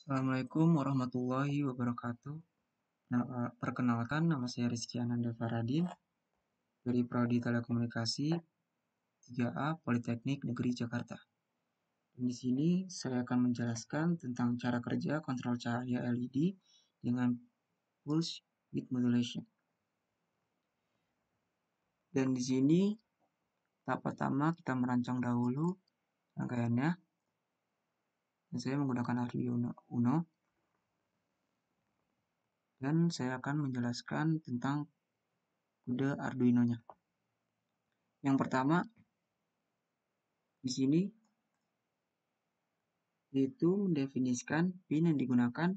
Assalamualaikum warahmatullahi wabarakatuh. Nah, perkenalkan nama saya Rizky Ananda Faradin dari Prodi Telekomunikasi 3A Politeknik Negeri Jakarta. Dan di sini saya akan menjelaskan tentang cara kerja kontrol cahaya LED dengan pulse width modulation. Dan di sini tahap pertama kita merancang dahulu rangkaiannya dan saya menggunakan Arduino Uno dan saya akan menjelaskan tentang kode Arduino-nya. Yang pertama di sini yaitu mendefinisikan pin yang digunakan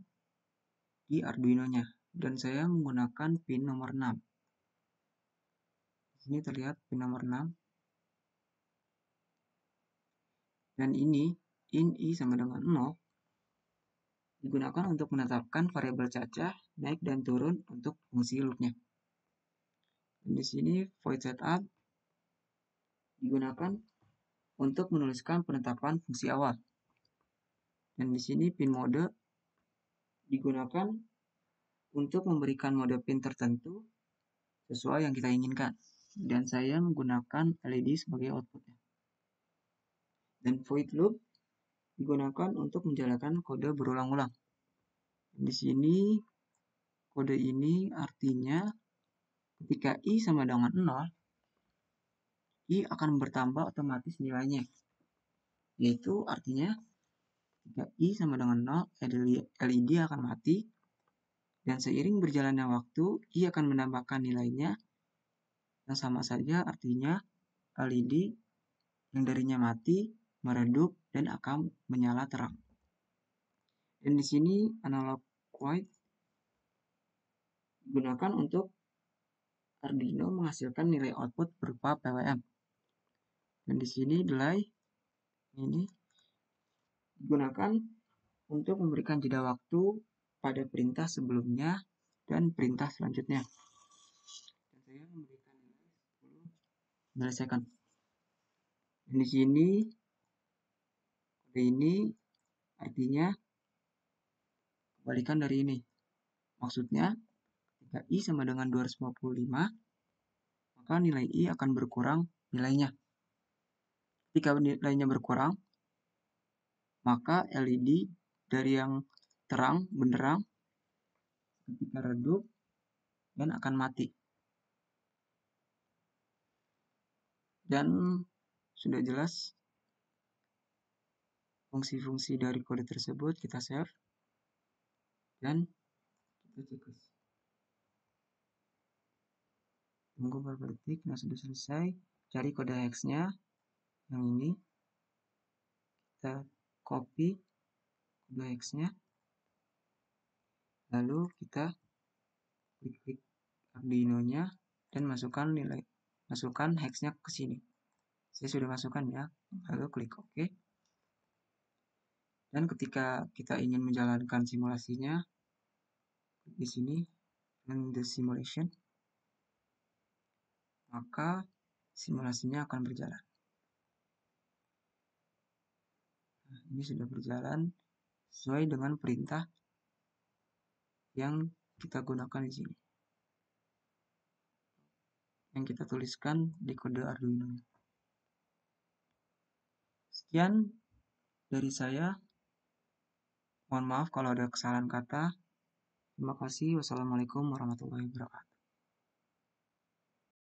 di Arduino-nya dan saya menggunakan pin nomor 6. Ini terlihat pin nomor 6. Dan ini in i sama dengan 0 digunakan untuk menetapkan variabel cacah naik dan turun untuk fungsi loopnya. Dan di sini void setup digunakan untuk menuliskan penetapan fungsi awal. Dan di sini pin mode digunakan untuk memberikan mode pin tertentu sesuai yang kita inginkan. Dan saya menggunakan LED sebagai outputnya. Dan void loop digunakan untuk menjalankan kode berulang-ulang. Di sini kode ini artinya ketika i sama dengan 0, i akan bertambah otomatis nilainya. Yaitu artinya ketika i sama dengan 0, LED akan mati dan seiring berjalannya waktu, i akan menambahkan nilainya yang sama saja artinya LED yang darinya mati meredup dan akan menyala terang. Dan di sini analog white digunakan untuk Arduino menghasilkan nilai output berupa PWM. Dan di sini delay ini digunakan untuk memberikan jeda waktu pada perintah sebelumnya dan perintah selanjutnya. Dan saya memberikan nilai 10 milisecond. Dan di sini P ini artinya kebalikan dari ini. Maksudnya, ketika I sama dengan 255, maka nilai I akan berkurang nilainya. Jika nilainya berkurang, maka LED dari yang terang, benderang, ketika redup, dan akan mati. Dan sudah jelas fungsi-fungsi dari kode tersebut, kita save, dan kita cekus. Tunggu beberapa detik, nah sudah selesai. Cari kode hexnya, yang ini. Kita copy kode hexnya. Lalu kita klik-klik Arduino-nya dan masukkan nilai masukkan hexnya ke sini. Saya sudah masukkan ya, lalu klik OK. Dan ketika kita ingin menjalankan simulasinya, di sini run the simulation, maka simulasinya akan berjalan. Nah, ini sudah berjalan sesuai dengan perintah yang kita gunakan di sini. Yang kita tuliskan di kode Arduino. Sekian dari saya. Mohon maaf kalau ada kesalahan kata. Terima kasih. Wassalamualaikum warahmatullahi wabarakatuh.